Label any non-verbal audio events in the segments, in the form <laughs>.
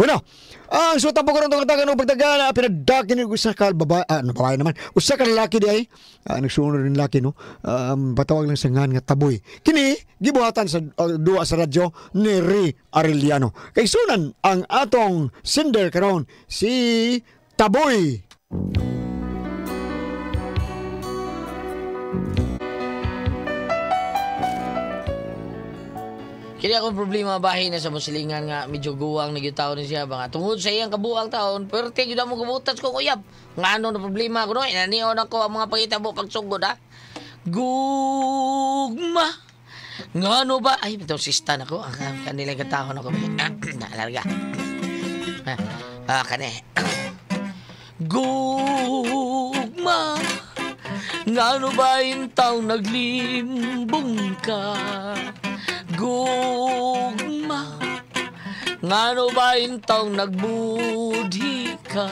Bueno, ang uh, suta po ko ng tungtagan o pagtagan, pinadakin ni usa ka babae, ah, ano, babae naman, usa ka lalaki di ay, ah, nagsunod rin laki, no, um, patawag lang sa ngan nga taboy. Kini, gibuhatan sa uh, duwa sa radyo ni Ri Arellano. Kay sunan ang atong sender karon si Taboy. Taboy. Kini akong problema bahin na sa musilingan nga medyo guwang nagyutaw ni siya nga tungod sa iyang kabuang taon perte gyud mo gubutas ko uyab. Nga ano na problema ko no inanion ako ang mga pangitabo pagsugod ha. Gugma. Nga ano ba? Ay, bitaw sista na ko. Ang kanilang katahon ako. Ah, <clears throat> Naalarga. Ah, ah, kani. Gugma. Nga ano ba intaw taong naglimbong ka? gugma Ngano ba intaw nagbudhi ka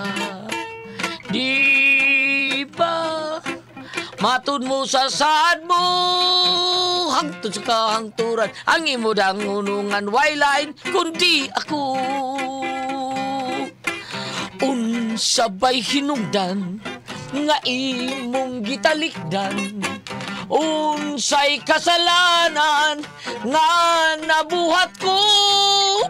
Di ba Matun mo sa saad mo Hangtod sa kahangturan Ang imo dangunungan Waylain kundi ako Unsabay hinungdan Nga imong gitalikdan unsay kasalanan nga nabuhat ko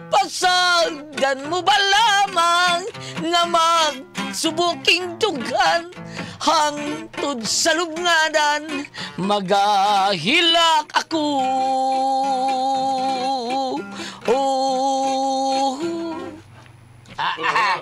pasagdan mo ba lamang nga magsubuking tugan hangtod sa lubngadan magahilak ako oh ah, ah, ah,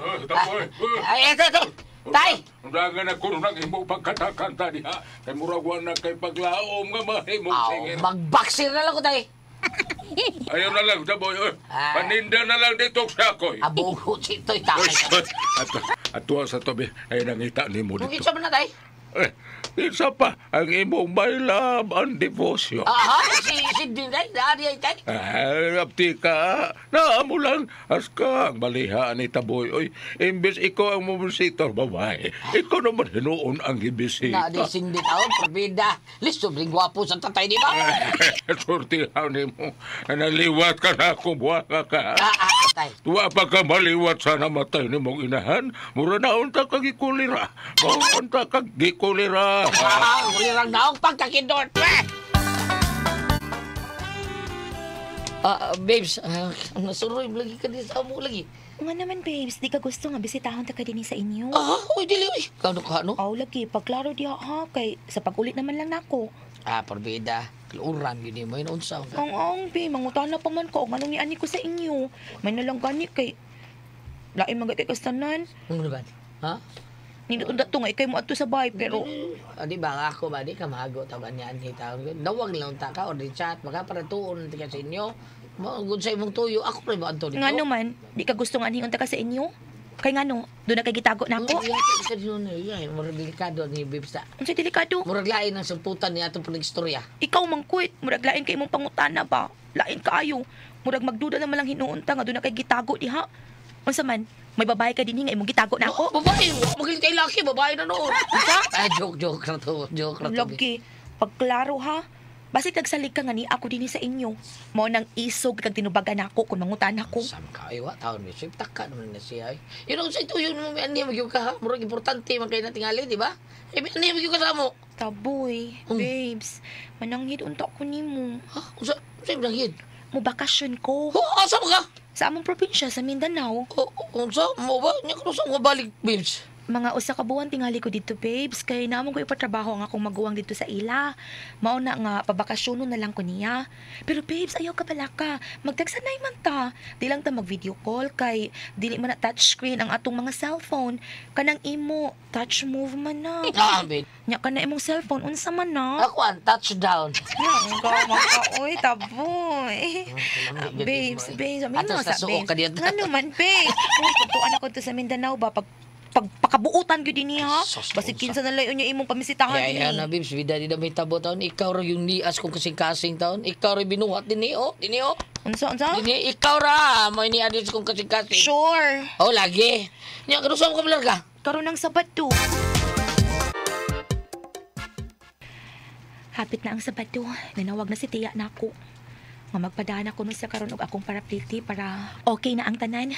ah, ito, ah, ito. Tay! Undangan ko nung imo pagkatakan tani ha. Kay murag na kay paglaom nga mahimo oh, singin. Magbaksil na lang ko dai. <laughs> Ayaw na lang, daboy. Ah. Paninda na lang dito sa ako'y. Abugo dito'y takay. At, at, at, at, at, at, at, at, at, at, at, at, at, at, at, at, isa pa, ang imong may love and devotion. Aha, si, si Dinay, naari ay Ah, Ay, aptika, naamo lang, as ang baliha ni Taboy. Oy, imbes iko ang mabisitor, babae. Ikaw naman hinuon ang ibisita. Nadising din tao, probida. Listo, bring guwapo sa tatay, di ba? <laughs> Sortihan ni mo, naliwat ka na ako, buwaka ka. Ah, ah, tay. Tuwa pa ka maliwat sa namatay ni mong inahan, mura na unta kag gikulira. Maunta kag gikulira. Ah, ulirang daong pagkakidot, eh! Ah, babes, ah, nasuroy lagi ka din sa amo lagi. Nga naman, babes, di ka gusto nga bisitahon ta ka din sa inyo. Ah, uy, dili, uy. Kano ka, no? Aw, lagi, paglaro diya, ha? Kay, sa pagulit naman lang nako. Ah, parbida. Kaluran yun eh. May naunsa ka. Oh. Ang ang, be. Mangutan na pa man ko. Anong ni ko sa inyo? May nalang gani kay... Lain mga kay kastanan. Ano naman? Ha? Ninuod to nga, ikay mo ato sa bahay, pero... O, ah, di ba, nga ako ba, di ka mahago, tawag niya, ni tawag yun. Nawag lang ta ka, or di chat, baka para tuon ka sa inyo. Magod sa imong tuyo, ako rin ba, Antonio? Nga naman, di ka gusto nga niyon ta ka sa inyo. Kay nga no, doon na kay gitago na ako. Iya, sa eh, yun na eh, iya. Murag delikado ni Bibsa. Ang sa delikado? Murag lain ang sulputan niya itong pagstorya. Ikaw mangkuit, murag lain kay mong pangutana ba? Lain kaayo. Murag magduda naman lang hinuunta nga doon na kay gitago diha. Unsa man, may babae ka din hingay eh, imong gitago na ako. Babae, magiging kay Lucky, babae na noon. Diba? <laughs> joke, joke na to. Joke na to. Lucky, pagklaro ha. Basit nagsalig ka nga ni ako din sa inyo. Mo nang isog kag tinubagan ako kun mangutan ako. Sam ka iwa taon mi sip takka naman na siya. You know sa tuyo mo mi ani magyud ka. Murag importante man kay natingali, di ba? Eh mi ani magyud ka sa mo. Taboy, hmm. babes. hit unta ko nimo. Ha? Unsa? Unsa hit mo bakasyon ko. Oh, asa ka? Sa among probinsya, sa Mindanao. Oh, unsa oh, mo ba? Nya ko sa mo balik, Bills? mga usa ka buwan tingali ko dito babes kay naamon ko ipatrabaho ang akong maguwang dito sa ila mao na nga pabakasyono na lang ko niya pero babes ayaw ka pala ka magtagsanay man ta di lang ta mag video call kay dili man na touch screen ang atong mga cellphone kanang imo touch move man na Grabe. nya kana imong cellphone unsa man na Ako ang touchdown. Ikaw, maka, oy, taboy. Babes, babes, sabi Ato mo sa sa suok babes. ka diyan. Nga ano man, babes. Uy, Tutuan ako to sa Mindanao ba? Pag pagpakabuutan gyud dinhi ha. Basig kinsa na layon yung imong pamisitahan dinhi. Yeah, yeah, na eh. bibs bida di may tabo taon ikaw ra yung nias kung kasing-kasing taon. Ikaw ra binuhat dinhi oh, dinhi oh. Unsa unsa? Dinhi ikaw ra mo ini adres kung kasing-kasing. Sure. Oh lagi. Nya karon sa mo ka Karon ng Sabado. Hapit na ang Sabado. Nanawag na si Tia na ako. Nga oh, magpadaan ako nun sa karon og akong parapliti para okay na ang tanan.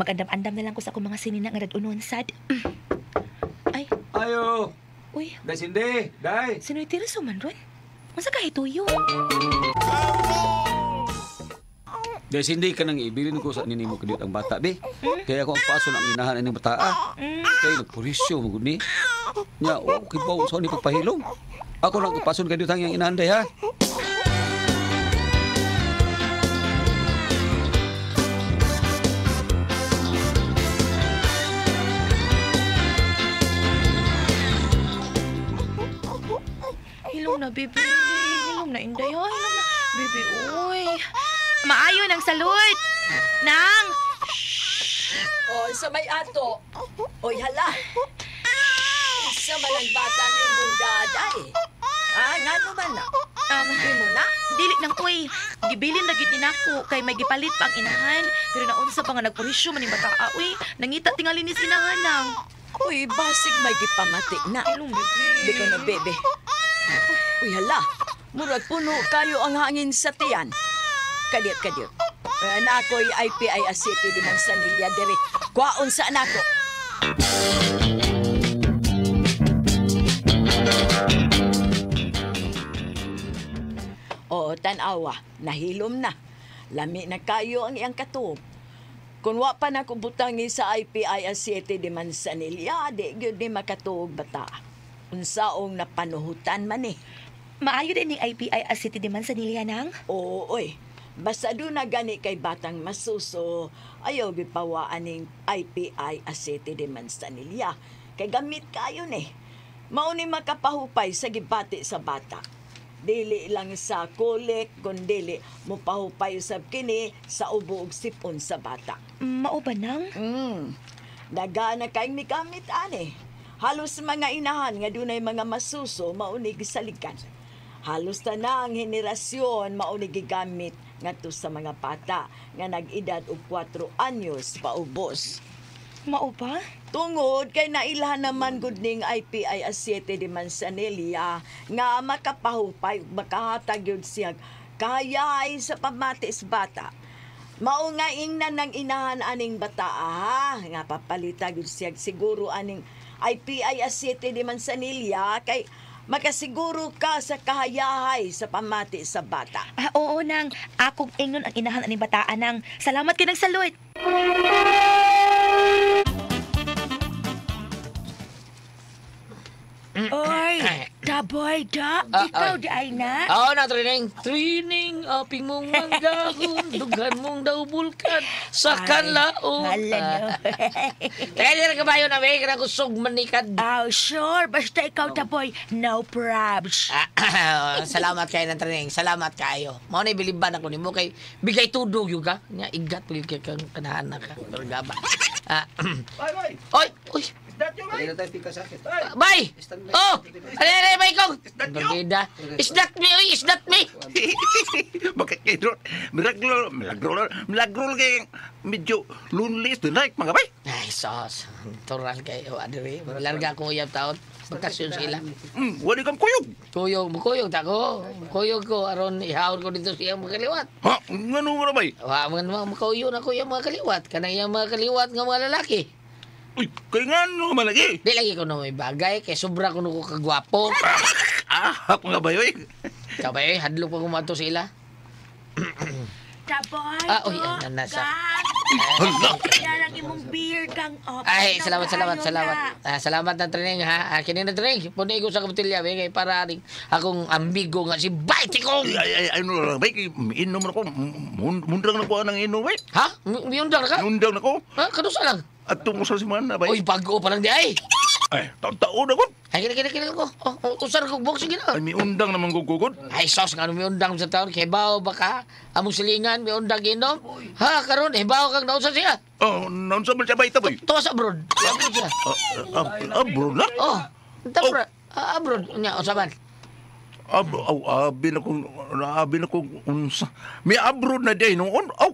Magandam-andam na lang ko sa akong mga sinina nga radunon sad. <clears throat> Ay. Ayo. Uy. Day sindi, day. Sino'y tira suman ron? Masa kahit tuyo? Day sindi ka nang ibilin ko sa ninimo kadiot ang bata, be. Kaya ako ang paso na inahan ining bata. Ah. Kaya nagpurisyo mo guni. Nya, okay oh, kibaw sa ni pagpahilom. Ako lang ang paso kadit ang inahan day ha. Bibi, ingom na inday. Ay, na, bibi, uy. Maayo ng salud. Nang! Shhh! Oh, sa may ato. Oy, hala. Sa malang bata ni Bundada eh. Ah, nga naman na. Um, mo na? Dili nang uy. Gibilin na gid ninako kay may gipalit pa ang inahan. Pero naunsa pa nga nagpurisyo man ni bataa uy. Nangita tingali ni sinahan nang. Uy, basig may gipamati na. Ilong bibi. Di na, bebe. Uy, hala. Murat puno kayo ang hangin sa tiyan. Kadiot, kadiot. Uh, nako'y IPI a city di Mansanilla diri. Kwaon sa anako. Oo, tanawa. Nahilom na. Lami na kayo ang iyang katuob. Kung wa pa na kubutangi sa IPI a city di Mansanilla, di gyud ni makatuog bata. Unsaong napanuhutan man eh. Maayo din ni IPI as city man sa nilianang? Oo, oy. Basta doon na gani kay batang masuso, ayaw gipawaan ning IPI as city man sa nilya. Kay gamit kayo ni. Eh. makapahupay sa gibati sa bata. Dili lang sa kulik, kundili mo pahupay usab kini sa ubo ug sipon sa bata. Mao ba nang? Mm. Daga na kay mikamit ani Halos mga inahan nga dunay mga masuso maunig sa likan. Halos na na ang henerasyon maunig gigamit ngadto sa mga pata nga nag-edad og 4 anyos paubos. Maupa? Tungod kay nailhan naman gud ning IPI as 7 de Manzanilla nga makapahupay ug makahatag yun siyag kaya sa pamatis bata. Mao nga na nang inahan aning bata ah, nga papalita yun siya siguro aning ay PIA City di Mansanilla kay makasiguro ka sa kahayahay sa pamati sa bata. Ah, oo nang, akong ingon ang inahan ni bataan nang. Salamat kinang salut. Mm. Or Baboy, da. Ah, Ikaw, ah. ay na. Oo, na, training. Training, ah, api mong <laughs> manggahon, dughan mong daubulkan, sa kanlaon. Malan yun. Ah. <laughs> Teka, di na kabayo na, may kaya kusog manikad. Oh, sure. Basta ikaw, da boy, no probs. Ah, salamat kayo ng training. Salamat kayo. Mao na ibiliban ako ni mo kay bigay tudog yung ka. Nga, igat, bigay kang kanahan na ka. Pero gaba. Ah, <clears throat> oy, oy, oy. Dali na tayo pika sa akin. Bay! Oh! Ano na bay kong? Bagida. Is that me? Uy, is that me? <laughs> Bakit kayo doon? Milagro, milagro, milagro kayo. Medyo lonely is the night, mga bay. Ay, sos. Tural kayo, Adri. Ano, eh. Larga ko uyab taon. Bakasyon sila. Mm, wala kang kuyog. Kuyog, kuyog tako. Kuyog ko, aron ihawon ko dito siya mga kaliwat. Ha? Ngano nga ba? Wa, mga kuyog na ko yung mga kaliwat. Kanang yung mga kaliwat ng mga lalaki. Uy, kay nga no man lagi. Di lagi ko na bagay, kay sobra ko na ko kagwapo. <laughs> ah, ako nga ba yun? Kabay, eh? hadlo pa kumato sila. ila. ah, uy, ano oh, na sa... Kailangan imong beer kang op. Ay, salamat, salamat, salamat. Ah, salamat ng training, ha? Ah, kini na training. Punay ko sa kabutilya, eh, kay para rin akong ambigo nga si Baitikong! Ay, ay, ay, ano lang, Baiti, inom na ko. Mundrang na ko ang inom, eh. Ha? Mundrang na ka? Mundrang na ko. Ha? Kadusa lang. At tungo sa na bay. Uy, bago pa lang di ay. Ay, taon-taon ako. Ay, kina, kina, kina ko. Oh, usar ko, box, sige na. Ay, may undang naman ko, kukod. Ay, sos, nga mi undang sa taon. Kay bao baka. Among silingan, may undang ginom. Ha, karon, hibaw kang nausa siya. Oh, naunsa ba siya ba ito, boy? Tuwa sa abroad. Abroad siya. Abroad lang? Oh, tabra. Abroad, niya, usaban. aw, abin ako, abin ako, unsa. May abroad na day noon. Oh,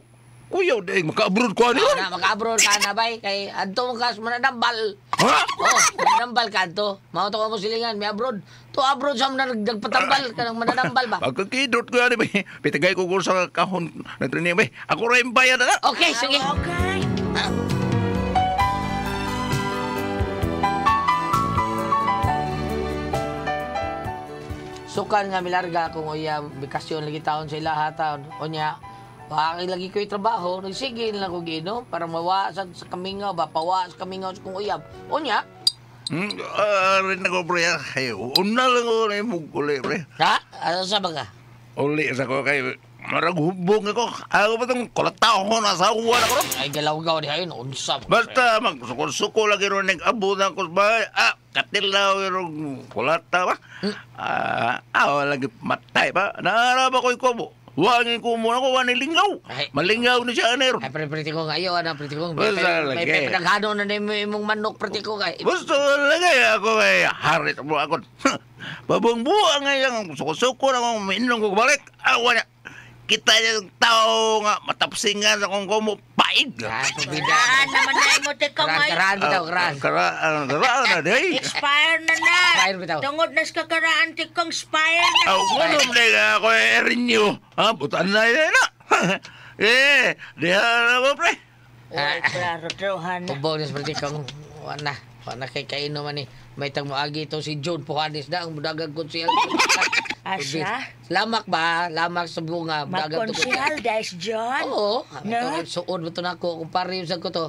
Uyaw, dahil maka-abroad ko ano? Ana, maka-abroad ka na, bay. Kay, adto mo kas, manadambal. Ha? Oh, mananambal ka adto. Mauto ko mo silingan, may abroad. To abroad sa mga nagpatambal ah. ka ng mananambal ba? Pagkakidot ko yan, bay. Pitagay ko ko sa kahon na trini, bay. Ako rin bayad na. Okay, sige. Okay. Ah. Sukan nga milarga kung oya bikasyon lagi taon sa ilaha taon. O niya, bakit lagi ko yung trabaho, nagsigil lang ko gino para mawasan sa kamingaw ba, pawas kamingaw sa kong uyab. O niya? Mm, uh, rin ako pre, ah. ay, una lang ako na yung uli pre. Ha? Asa ano sa baga? Uli sa ko kay marag hubong ako. Ako ba itong kulataw ko na sa uwan ako ron? Ay, galaw gaw ni hayon, unsa. Basta magsuko-suko lagi ron ng abo na ko ba, ah, katilaw yung kulata ba? Ah, awa ah, lagi matay ba? Naaraba ko yung kubo. Wa ang kumuna ko, wa lingaw. Malingaw ni siya, Aner. Ay, pre, priti ko kayo, ano, ah, priti ko. May, pinaghano na na imong manok, priti ko kay. Gusto talaga ako kay harit mo ako. <laughs> Babong-buang ngayon, suko-suko na kong minong ko balik. Awa niya. Kita yung tao nga, matapsingan akong kumup paig. Yan naman na mo te kamay. Karaan bitaw, karaan. Karaan, karaan na day. Expire na na. Expire bitaw. Tungod nas kakaraan te kong expire na. Oh, ako kuno na ka ako ah, renew. Ha, ah, butan na yun ah. <laughs> eh, na. Eh, diha na mo pre. Oy, pre, rotrohan. Tubaw niya sa kang wana. Pana kay kaino man ni. May tag moagi to si John Puhanis da ang budagag ko siya. Asya? Lamak ba? Lamak sa bunga. Budagag to ko siya. Magkonsihal, John? Oo. No? Suod mo to na ako. Kumpare yung ko to.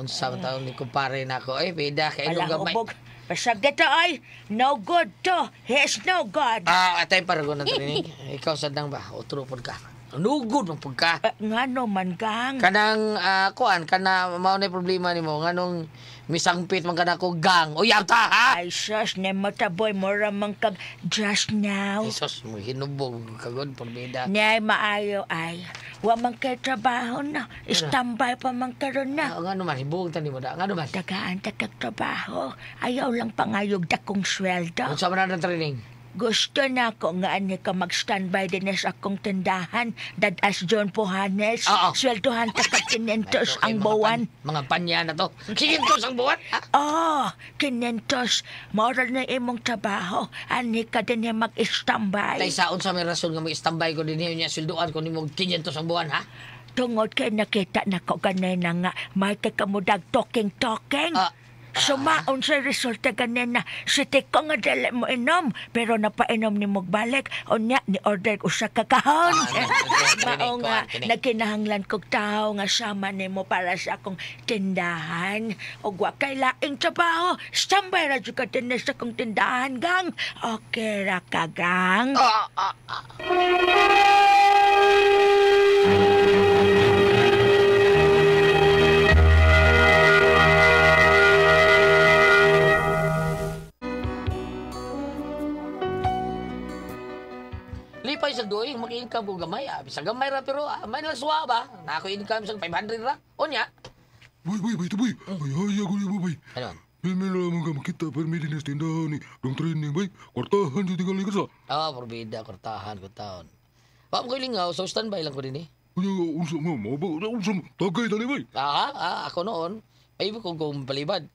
Unsa man taon ni kumpare na ako. Eh, beda. Kaino gamay. Ubog. Pasag dito ay, no good to. He is no God. Ah, atay paragon na Ikaw ni. Ikaw ba? Utro pod ka. Nugod ang pagka. Uh, eh, ngano man gang. Kanang uh, kuan kana mao na problema nimo nganong misangpit man kana ko gang. O yata ha. Ay sus ne mata boy mora man kag just now. Ay sus mo hinubog kagod pagmida. Nay maayo ay. Wa man kay trabaho na. Ano? Standby pa man karon na. Uh, ah, ngano man hibog tani mo da. Nga man. Dagaan ta kag trabaho. Ayaw lang pangayog dakong sweldo. Unsa man ang training? Gusto na ko nga ani ka mag-standby din sa akong tindahan. Dad as John Pohanes. Oo. Sweldohan ta ka kinentos ang buwan. Mga panya na to. Kinentos ang buwan? Oo, kinentos. Moral na imong trabaho. Ani ka din yung mag-standby. saon sa may rason nga mag-standby ko din yun niya sweldohan ko ni mong kinentos ang buwan, ha? Tungod kay nakita na ko ganay na nga. May kay kamudag talking-talking. Ah, Sumaon sa resulta ganina. Sitik ko nga dala mo inom, pero napainom ni Mugbalik. O niya, ni order ko sa kakahon. Ah, <laughs> Mao nga, ah, nagkinahanglan kog tao nga sama ni mo para sa akong tindahan. O wa kay laing trabaho. Standby radyo ka din sa akong tindahan, gang. Okay ra ka, gang. Ah, ah, ah. sa doing maki-income ko gamay. Ah, sa gamay ra pero ah, may laswa ba? Na ako income sa 500 ra. O hmm. niya. Boy, boy, boy, boy. Ay, ay, ako ni boy. Ano? Pilmi lang mga makita pero may dinis tindahan ni Dong training boy. Kwartahan dito tinggal ka Ah, ah perbeda kwartahan ko taon. Wa ko lingaw ah, so standby lang ko din eh. Unya ano unsa mo ano, mo ba? Unsa tagay tani boy. Ah, ah, ako noon. Ay ko kung palibad.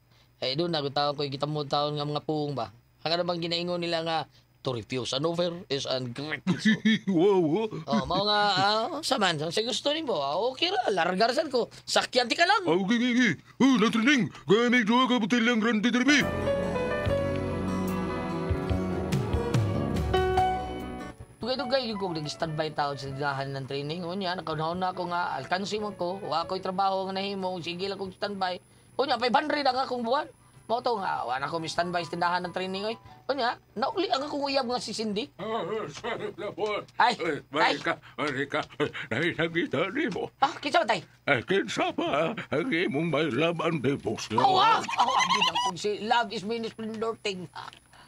Eh doon na ko taon ko kita mo taon nga mga puong ba. Ang ano bang ginaingo nila nga to refuse an offer is ungrateful. <laughs> wow, wow. Oh, mao nga, uh, ah, oh, saman, sa gusto nimo, mo, ah, okay ra, largar sad ko. Sakyan di ka lang. Ah, okay, okay, okay. Oh, latrining, ganay duha ka butil lang grande derby. Dugay-dugay yung kong nag-standby tao sa dinahan ng training. O niya, nakaunahon na ako nga, alkansi mo ko, wa ko'y trabaho nga nahimo, sige lang kong standby. O niya, 500 ang akong buwan. Mo to nga, wala ko mi standby sa tindahan ng training oy. Unya, nauli ang akong uyab nga si Cindy. Ay, ay. Marika, Marika, nahinagita ni mo. Ah, kinsa ba tay? Ay, kinsa pa, ang imong may love and devotion. Oh, ah! Oh, ah, di lang kung si love is my splendor thing.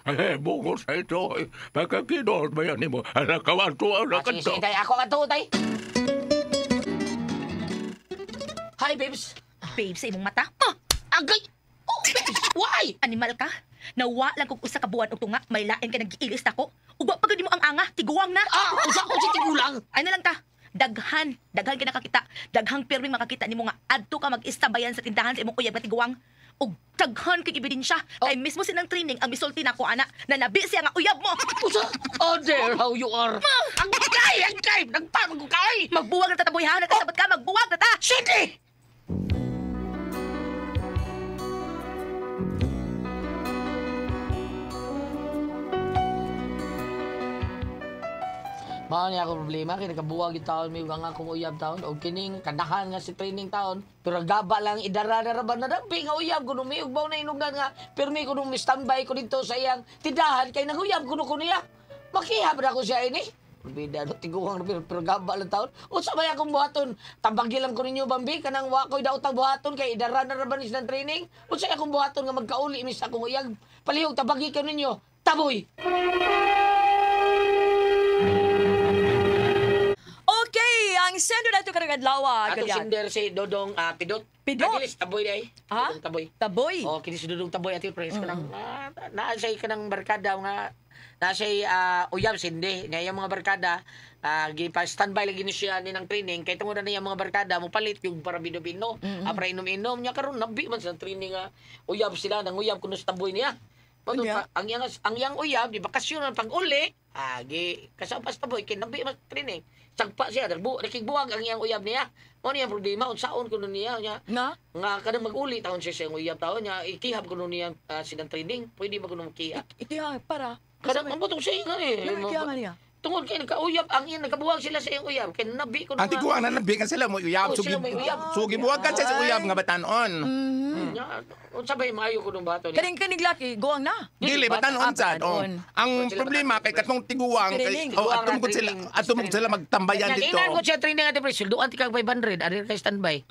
Ay, buko sa ito, eh. pagkakinol ba yan mo, anak ah, kawan to, anak Ah, ah si, kanto. tay. Ako ka to, tay. Hi, babes. Babe, sa imong mata. Ah, agay! Oh, babe! Why? Animal ka? Nawa lang kung usa ka buwan og tunga, may lain ka nagiilis nako. Uba pagod mo ang anga, tiguwang na. Ah, usa ko si tigulang. Ay ano na lang ta. Daghan, daghan ka nakakita. Daghang pirmi makakita nimo nga adto ka mag-istabayan sa tindahan sa imong uyab nga tiguang. Og daghan kay ebidensya. Oh. Kay mismo sinang training ang misulti nako ana na nabi siya nga uyab mo. Usa. Oh there how you are. Ma. Ang kay, ang kay, nagparang ko Magbuwag na ta taboy ha, nakasabat ka, magbuwag na ta. Sige. Mao niya ako problema kay nakabuwag yung mi may mga kung uyab taon og kining kadahan nga si training taon pero gaba lang idara na raban na dampi nga uyab kuno may ugbaw na inugan nga pero mi kuno mi standby ko dito sa iyang tindahan kay uyab kuno kuno ya makihab na ko siya ini Bida do ano, tiguang pero, pero gaba lang taon. Usa ba akong buhaton? Tabagi lang ko ninyo bambi kanang wa koy daw tag buhaton kay idara na raban is ng training. Usa akong buhaton nga magkauli mis akong uyag. Palihog tabagi kayo ninyo. Taboy. Sendo na ito karong adlaw. Ah, Ato sender si Dodong uh, Pidot. Pidot? Kinis taboy day. Ha? taboy. Taboy? Oo, oh, kinis Dodong taboy. Ati, press ka ng, uh, ah, naasay ka ng barkada nga nasay uh, uyab sindi nga mga barkada uh, gipa standby lagi ni siya ni ng training kay tungod na yung mga barkada mo palit yung para binobino. bino mm -hmm. uh, para inom-inom nya karon nabi man sa training uh, uyab sila nang uyab kuno sa taboy niya ano pa? Ang yang ang yang uyab di bakasyon na pag-uli. Agi kasapas ta boy kinabi mas training. Sagpa siya darbu nakigbuwag ang yang uyab niya. Mo niya problema unsaon kuno niya nya. Na? Nga kada mag-uli taon siya siyang uyab taon niya ikihab kuno niya uh, ah, sinang training. Pwede ba kuno makihab? Ikihab para. Kada mo tong siya nga eh. Ikihab niya. Tungod kay nagkauyab ang iya nagabuwag sila sa iyang uyab kay nabi ko. Anti ko na nabi kan sila mo uyab oh, sugi. Sugi buwag kan sa uyab nga batan-on mm-hmm. mm, Unsa ba maayo ko nung bato ni? Kaning kaning laki guwang na. Dili on ah, sad. Oh. Ang problema kay katong tiguwang kay oh, atom ko sila atom ko sila magtambayan dito. Kailan ko siya training at presyo duan ti kag 500 ari kay standby.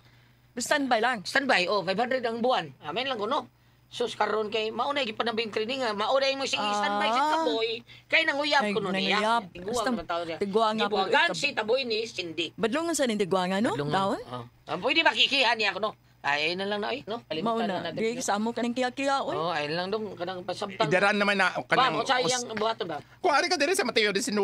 Standby lang. Standby oh 500 ang buwan. Amen lang ko no. Sus karon kay mauna gipad pa bing training nga maunay mo si ah. standby sa ah. taboy kay nanguyab ko no eh, ah. niya. Gusto man tawo niya. Tiguang ako. si taboy ni sindi. Badlong sa ning tiguang no? Daon? Ah. ah, pwede makikihan niya ako no. Ay, ay na lang na ay, no? Kalimutan Mauna, na na. Di sa amo kaning kiya-kiya oy. Oh, ay lang dong kanang pasabtang. Idaran naman na kanang. Ba, sayang buhato ba. Kung ari ka diri sa Mateo 19,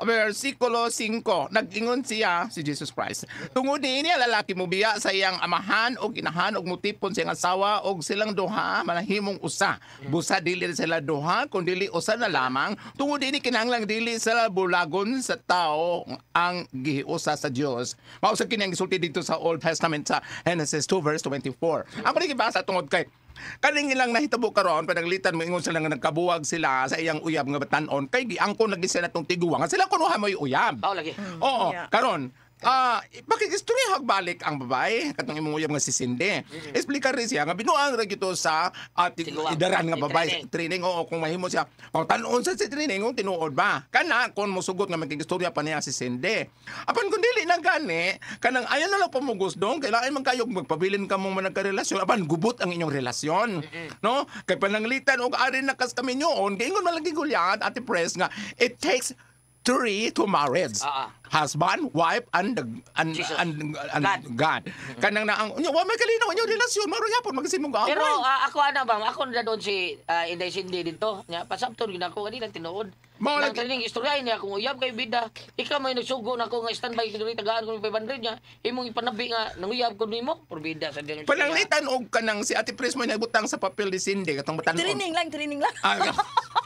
versikulo 5, nag-ingon siya si Jesus Christ. Tungod ni ini, lalaki mo biya sa iyang amahan o ginahan o mutipon sa asawa o silang duha manahimong usa. Busa dili sila duha kun dili usa na lamang. Tungod ini, kinanglang dili sila bulagon sa tao ang gihiusa sa Dios. Mao sa kini ang dito sa Old Testament sa Genesis Genesis 2 verse 24. Ang panigibasa tungod kay kaning ilang nahitabo karon panaglitan mo ingon sila nga nagkabuwag sila sa iyang uyab nga batan-on kay giangko lagi sila tong tiguwa nga sila kunuha mo uyab. Oh lagi. Oo, yeah. karon Ah, uh, bakit istorya hagbalik ang babae katong imong uyab nga si Cindy. Mm-hmm. rin siya nga binuang ra gyud sa atin uh, idaran nga babae training, training oo kung mahimo siya. Pa oh, tan-on sa si training kung oh, tinuod ba. Kana kon mo sugot nga magkistorya pa niya si Cindy. Apan kun dili na gani, kanang ayon na lang pamugos dong kailangan man kayo magpabilin ka mong managka-relasyon. apan gubot ang inyong relasyon. No? Kay pananglitan og arin nakas oh, kas kami nyoon, kaingon man lang gigulyat ati press nga it takes three to marriage. Uh-uh. Ah. Husband, wife, and and and, and, God. God. Mm-hmm. Kanang na ang unyo wa may kalinaw unyo relasyon maro yapon magsimong gaaway. Pero uh, ako ano ba ako na doon si uh, Inday Cindy dito. Nya pasabton gid ako kanila tinuod. Mao lang training istorya niya kung uyab kay bida. Ikaw may nagsugo na ako nga standby kay diri tagaan ko 500 niya. Imong ipanabi nga nang uyab ko nimo por bida sa diyan. Palanglitan og kanang si Ate Pres may nabutang sa papel ni Cindy katong batan. Training lang, training lang. Ah, <laughs>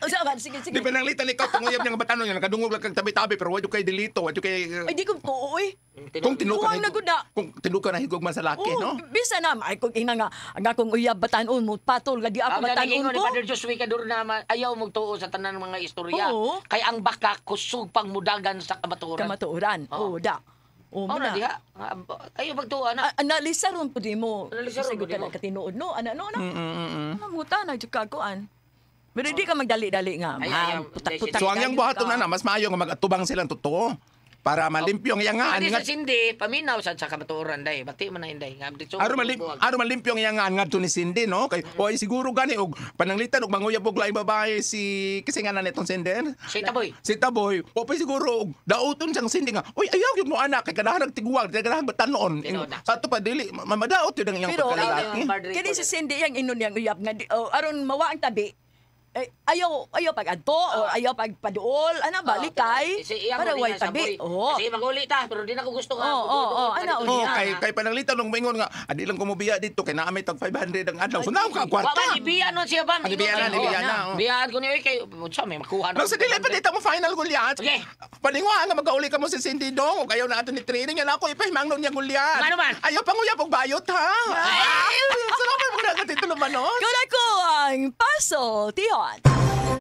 Usa <laughs> ka, sige, sige. Di ba nang litan ikaw, tunguyab niya nga batanon niya, nakadungog lang kag tabi-tabi, pero wadyo kay delito, wadyo kay... Eh? Ay, di ko ko, oy. Kung tinuka na higog, kung tinuka na higog man sa laki, no? Bisa na, ay kung ina nga, ang akong uyab batanon mo, patol, lagi ako batanon ko. Ang ni Father Joshua Kadur na ayaw magtuo sa tanan mga istorya. Kay ang baka kusog pang mudagan sa kamatuoran. Kamatuoran, oo, da. Oh, oh na diha. Kayo pagtuo ana. Analisa ron pud mo. Analisa ron pud mo. Katinuod no, ana no na. Mm, mm -mm -mm. Mamuta na jud kagoan. Pero hindi ka magdali-dali nga. Ay, ay, ay, putak So ang yung buhaton na na, mas maayo nga magatubang silang totoo para oh. malimpyong yang nga. Hindi sa sindi, paminaw sa sa kamatuoran day. Bati man na inday. Aro malim aro malimpiong yang nga ngadto ni sindi no. Kay mm-hmm. oy siguro gani og pananglitan og manguya og lain babae si kasi nga nanitong sindi. Eh. Si Taboy. Si Taboy. O pa siguro og daoton sang sindi nga. Oy ayaw gyud mo anak kay kadahang tiguwag, kadahang batanon. Ato pa dili mamadaot yun ang iyang pagkalalaki. Pero kini si sindi yang inun yang uyab nga aron mawa ang tabi ay, eh, ayaw, ayaw pag adto, ah. o or ayaw pag paduol, ana ba, oh, ah, likay? Eh, si iya para way tabi. Oh. Kasi maguli ta, pero di na ko gusto nga. Ano, oh, oh, oh, ana o kay kay pananglita nung mingon nga, adi ah, lang kumubiya dito kay naamay tag 500 ang adlaw. Sa naong ka kwarta. Wa ibiya non siya ba? Ibiya na, ibiya oh, na. Oh. Biyaan ko ni kay sa may makuha na. Sa dili pa dito mo final gulyat. Okay. Palinguha nga magauli ka mo si Cindy Dong o kayo na ato ni training yan ako ipahimang mangno niya gulyat. Ano man? Ayaw panguya pag bayot ha. Ay, sarap mo na katitulo manon. Kulay ko ang paso tiyo. God.